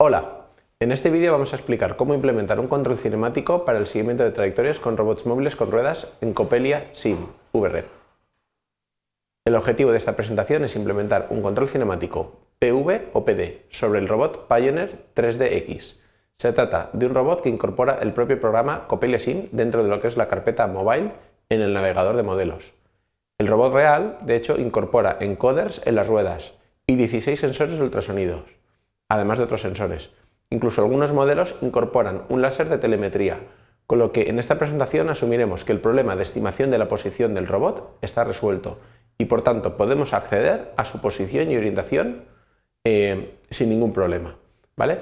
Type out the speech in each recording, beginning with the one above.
Hola, en este vídeo vamos a explicar cómo implementar un control cinemático para el seguimiento de trayectorias con robots móviles con ruedas en Copelia SIM VRed. El objetivo de esta presentación es implementar un control cinemático PV o PD sobre el robot Pioneer 3DX. Se trata de un robot que incorpora el propio programa Copelia SIM dentro de lo que es la carpeta Mobile en el navegador de modelos. El robot real, de hecho, incorpora encoders en las ruedas y 16 sensores ultrasonidos además de otros sensores. Incluso algunos modelos incorporan un láser de telemetría, con lo que en esta presentación asumiremos que el problema de estimación de la posición del robot está resuelto y por tanto podemos acceder a su posición y orientación eh, sin ningún problema. ¿vale?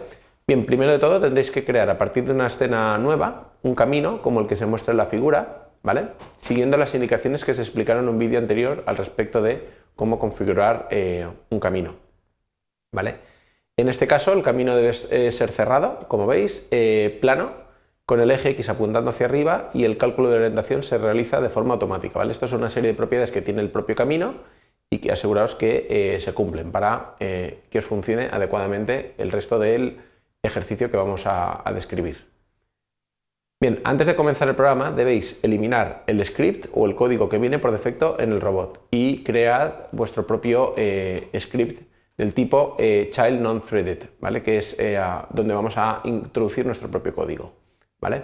Bien, primero de todo tendréis que crear a partir de una escena nueva un camino como el que se muestra en la figura, ¿vale? Siguiendo las indicaciones que se explicaron en un vídeo anterior al respecto de cómo configurar eh, un camino, ¿vale? En este caso el camino debe eh, ser cerrado, como veis, eh, plano, con el eje X apuntando hacia arriba y el cálculo de orientación se realiza de forma automática. ¿vale? Esto es una serie de propiedades que tiene el propio camino y que aseguraos que eh, se cumplen para que os funcione adecuadamente el resto del ejercicio que vamos a, a describir. Bien, antes de comenzar el programa debéis eliminar el script o el código que viene por defecto en el robot y crear vuestro propio script del tipo eh, child non-threaded, ¿vale? que es eh, donde vamos a introducir nuestro propio código. ¿vale?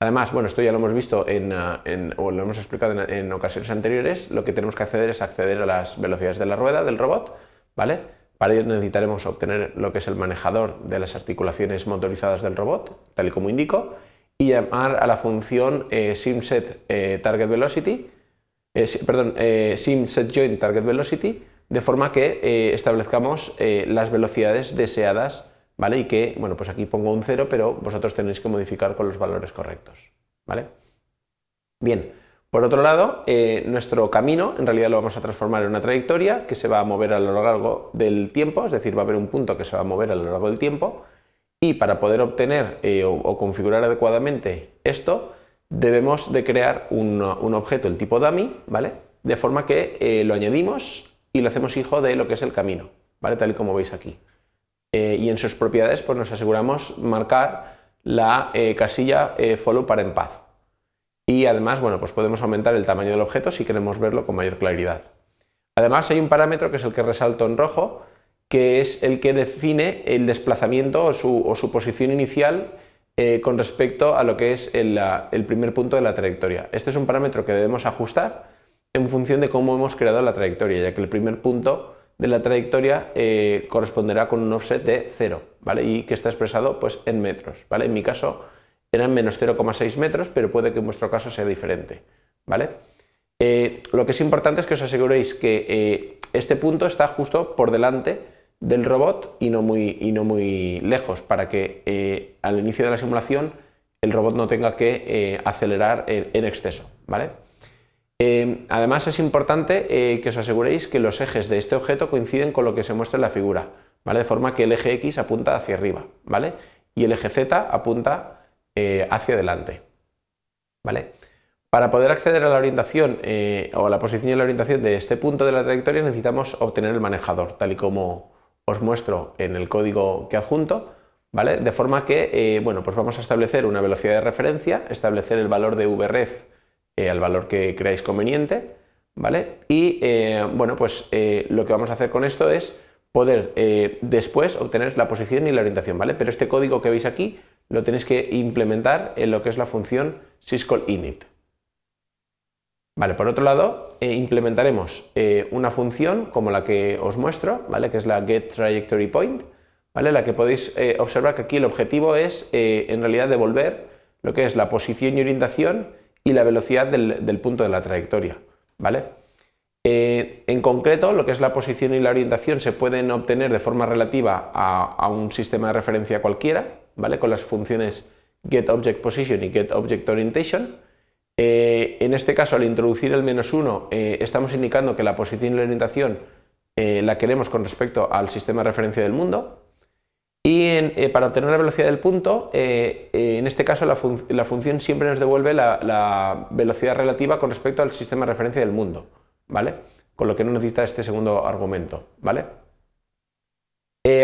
Además, bueno, esto ya lo hemos visto en, eh, o lo hemos explicado en, ocasiones anteriores, lo que tenemos que hacer es acceder a las velocidades de la rueda del robot. ¿vale? Para ello necesitaremos obtener lo que es el manejador de las articulaciones motorizadas del robot, tal y como indico, y llamar a la función eh, simset target velocity, perdón, simset joint target velocity de forma que eh, establezcamos eh, las velocidades deseadas, ¿vale? Y que, bueno, pues aquí pongo un 0, pero vosotros tenéis que modificar con los valores correctos, ¿vale? Bien, por otro lado, eh, nuestro camino en realidad lo vamos a transformar en una trayectoria que se va a mover a lo largo del tiempo, es decir, va a haber un punto que se va a mover a lo largo del tiempo, y para poder obtener o, configurar adecuadamente esto, debemos de crear un, objeto, el tipo dummy, ¿vale? De forma que lo añadimos y lo hacemos hijo de lo que es el camino, ¿vale? Tal y como veis aquí. Eh, y en sus propiedades, pues nos aseguramos marcar la eh, casilla eh, follow para en paz. Y además, bueno, pues podemos aumentar el tamaño del objeto si queremos verlo con mayor claridad. Además, hay un parámetro que es el que resalto en rojo, que es el que define el desplazamiento o su, posición inicial con respecto a lo que es el, primer punto de la trayectoria. Este es un parámetro que debemos ajustar en función de cómo hemos creado la trayectoria, ya que el primer punto de la trayectoria eh, corresponderá con un offset de 0, ¿vale? Y que está expresado pues en metros, ¿vale? En mi caso eran menos 0,6 metros, pero puede que en vuestro caso sea diferente, ¿vale? Eh, lo que es importante es que os aseguréis que eh, este punto está justo por delante del robot y no muy, y no muy lejos, para que al inicio de la simulación el robot no tenga que acelerar en exceso, ¿vale? Em, además es importante eh, que os aseguréis que los ejes de este objeto coinciden con lo que se muestra en la figura, De forma que el eje X apunta hacia arriba, ¿vale? Y el eje Z apunta eh, hacia adelante, ¿vale? Para poder acceder a la orientación eh, o a la posición y la orientación de este punto de la trayectoria necesitamos obtener el manejador, tal y como os muestro en el código que adjunto, ¿vale? De forma que, bueno, pues vamos a establecer una velocidad de referencia, establecer el valor de vref eh, al valor que creáis conveniente, ¿vale? Y eh, bueno, pues eh, lo que vamos a hacer con esto es poder después obtener la posición y la orientación, ¿vale? Pero este código que veis aquí lo tenéis que implementar en lo que es la función syscall init. Vale, por otro lado, implementaremos una función como la que os muestro, ¿vale? Que es la getTrajectoryPoint, ¿vale? La que podéis observar que aquí el objetivo es en realidad devolver lo que es la posición y orientación y la velocidad del, punto de la trayectoria. ¿vale? Eh, en concreto, lo que es la posición y la orientación se pueden obtener de forma relativa a, un sistema de referencia cualquiera, ¿vale? con las funciones getObjectPosition y getObjectOrientation. Eh, en este caso, al introducir el menos 1, eh, estamos indicando que la posición y la orientación la queremos con respecto al sistema de referencia del mundo, y eh, para obtener la velocidad del punto, eh, eh, en este caso la, función siempre nos devuelve la, la, velocidad relativa con respecto al sistema de referencia del mundo, ¿vale? Con lo que no necesita este segundo argumento, ¿vale?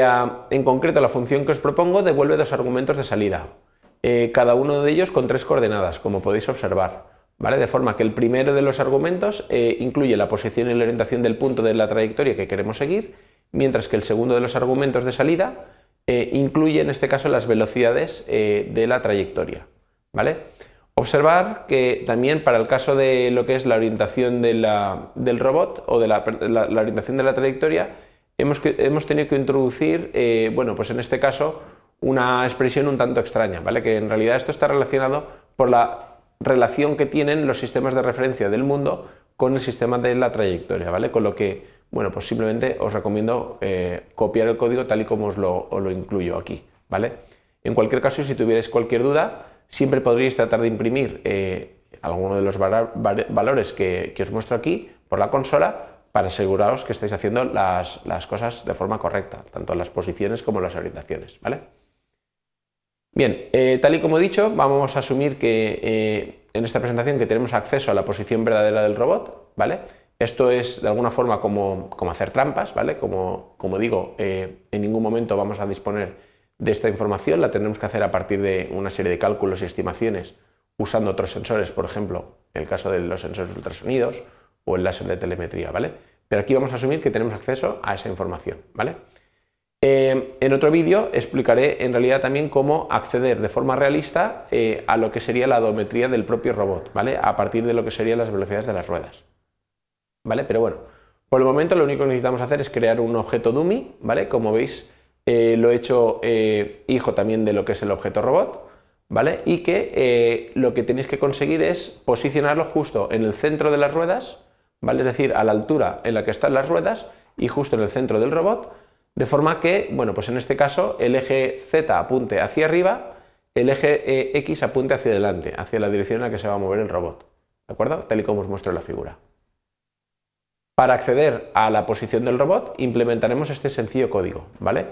Ah, en concreto, la función que os propongo devuelve dos argumentos de salida, cada uno de ellos con tres coordenadas, como podéis observar, ¿vale? De forma que el primero de los argumentos incluye la posición y la orientación del punto de la trayectoria que queremos seguir, mientras que el segundo de los argumentos de salida eh, incluye en este caso las velocidades eh, de la trayectoria. ¿vale? Observar que también para el caso de lo que es la orientación del robot o de la, orientación de la trayectoria, hemos, hemos tenido que introducir, eh, bueno, pues en este caso, una expresión un tanto extraña, ¿vale? Que en realidad esto está relacionado por la relación que tienen los sistemas de referencia del mundo con el sistema de la trayectoria, ¿vale? Con lo que bueno, pues simplemente os recomiendo eh, copiar el código tal y como os lo, incluyo aquí, ¿vale? En cualquier caso, si tuvierais cualquier duda, siempre podríais tratar de imprimir eh, alguno de los valores que, os muestro aquí por la consola para aseguraros que estáis haciendo las, cosas de forma correcta, tanto las posiciones como las orientaciones, ¿vale? Bien, eh, tal y como he dicho, vamos a asumir que en esta presentación que tenemos acceso a la posición verdadera del robot, ¿vale? Esto es de alguna forma como, hacer trampas, ¿vale? Como, digo, eh, en ningún momento vamos a disponer de esta información, la tendremos que hacer a partir de una serie de cálculos y estimaciones usando otros sensores, por ejemplo, en el caso de los sensores ultrasonidos o el láser de telemetría, ¿vale? Pero aquí vamos a asumir que tenemos acceso a esa información, ¿vale? Eh, en otro vídeo explicaré en realidad también cómo acceder de forma realista eh, a lo que sería la odometría del propio robot, ¿vale? A partir de lo que serían las velocidades de las ruedas. ¿vale? Pero bueno, por el momento lo único que necesitamos hacer es crear un objeto dummy, ¿vale? Como veis, eh, lo he hecho eh, hijo también de lo que es el objeto robot, ¿vale? Y que eh, lo que tenéis que conseguir es posicionarlo justo en el centro de las ruedas, ¿vale? Es decir, a la altura en la que están las ruedas y justo en el centro del robot, de forma que, bueno, pues en este caso el eje Z apunte hacia arriba, el eje X apunte hacia adelante, hacia la dirección en la que se va a mover el robot, ¿de acuerdo? Tal y como os muestro la figura. Para acceder a la posición del robot implementaremos este sencillo código, ¿vale?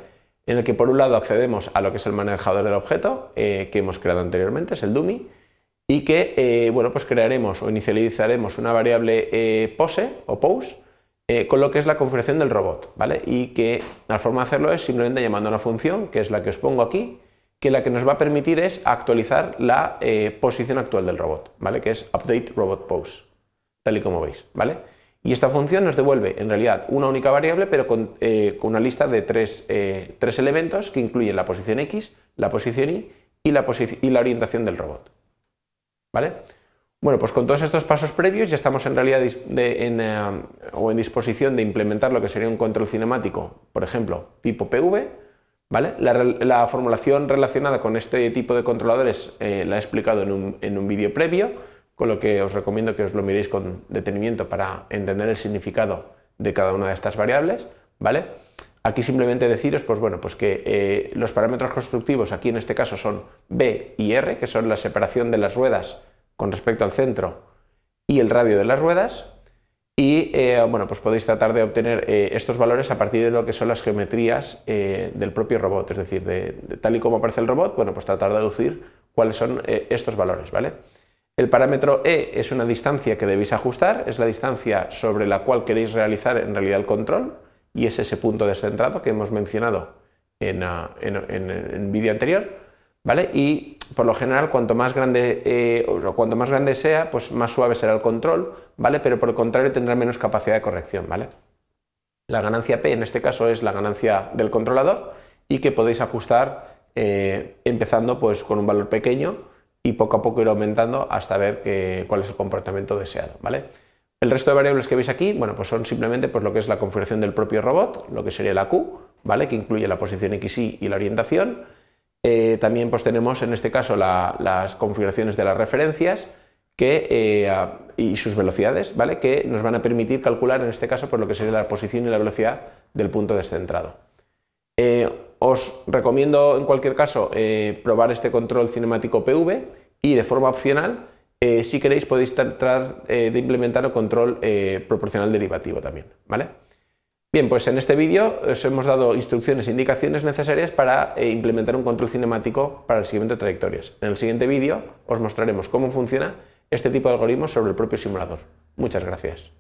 En el que por un lado accedemos a lo que es el manejador del objeto eh, que hemos creado anteriormente, es el dummy, y que eh, bueno, pues crearemos o inicializaremos una variable eh, pose o pose con lo que es la configuración del robot, ¿vale? Y que la forma de hacerlo es simplemente llamando a una función, que es la que os pongo aquí, que la que nos va a permitir es actualizar la posición actual del robot, ¿vale? Que es update robot pose, tal y como veis, ¿vale? Y esta función nos devuelve en realidad una única variable, pero con, eh, una lista de eh, tres, elementos que incluyen la posición X, la posición Y y la, orientación del robot. ¿Vale? Bueno, pues con todos estos pasos previos ya estamos en realidad eh, o en disposición de implementar lo que sería un control cinemático, por ejemplo, tipo PV. ¿vale? La, formulación relacionada con este tipo de controladores la he explicado en un, en un vídeo previo con lo que os recomiendo que os lo miréis con detenimiento para entender el significado de cada una de estas variables, ¿vale? Aquí simplemente deciros, pues bueno, pues que eh, los parámetros constructivos aquí en este caso son B y R, que son la separación de las ruedas con respecto al centro y el radio de las ruedas. Y eh, bueno, pues podéis tratar de obtener eh, estos valores a partir de lo que son las geometrías del propio robot, es decir, de, tal y como aparece el robot, bueno, pues tratar de deducir cuáles son estos valores, ¿vale? El parámetro E es una distancia que debéis ajustar, es la distancia sobre la cual queréis realizar en realidad el control y es ese punto descentrado que hemos mencionado en, ah, el vídeo anterior, ¿vale? Y por lo general, cuanto más grande eh, cuanto más grande sea, pues más suave será el control, ¿vale? Pero por el contrario tendrá menos capacidad de corrección, ¿vale? La ganancia P en este caso es la ganancia del controlador y que podéis ajustar eh, empezando pues con un valor pequeño y poco a poco ir aumentando hasta ver cuál es el comportamiento deseado, ¿vale? El resto de variables que veis aquí, bueno, pues son simplemente pues, lo que es la configuración del propio robot, lo que sería la Q, ¿vale? Que incluye la posición XY y la orientación. Eh, también pues tenemos en este caso las configuraciones de las referencias que, eh, y sus velocidades, ¿vale? Que nos van a permitir calcular en este caso por pues, lo que sería la posición y la velocidad del punto descentrado. Eh, os recomiendo en cualquier caso eh, probar este control cinemático PV y de forma opcional, eh, si queréis, podéis tratar eh, de implementar el control proporcional derivativo también. ¿vale? Bien, pues en este vídeo os hemos dado instrucciones e indicaciones necesarias para implementar un control cinemático para el seguimiento de trayectorias. En el siguiente vídeo os mostraremos cómo funciona este tipo de algoritmos sobre el propio simulador. Muchas gracias.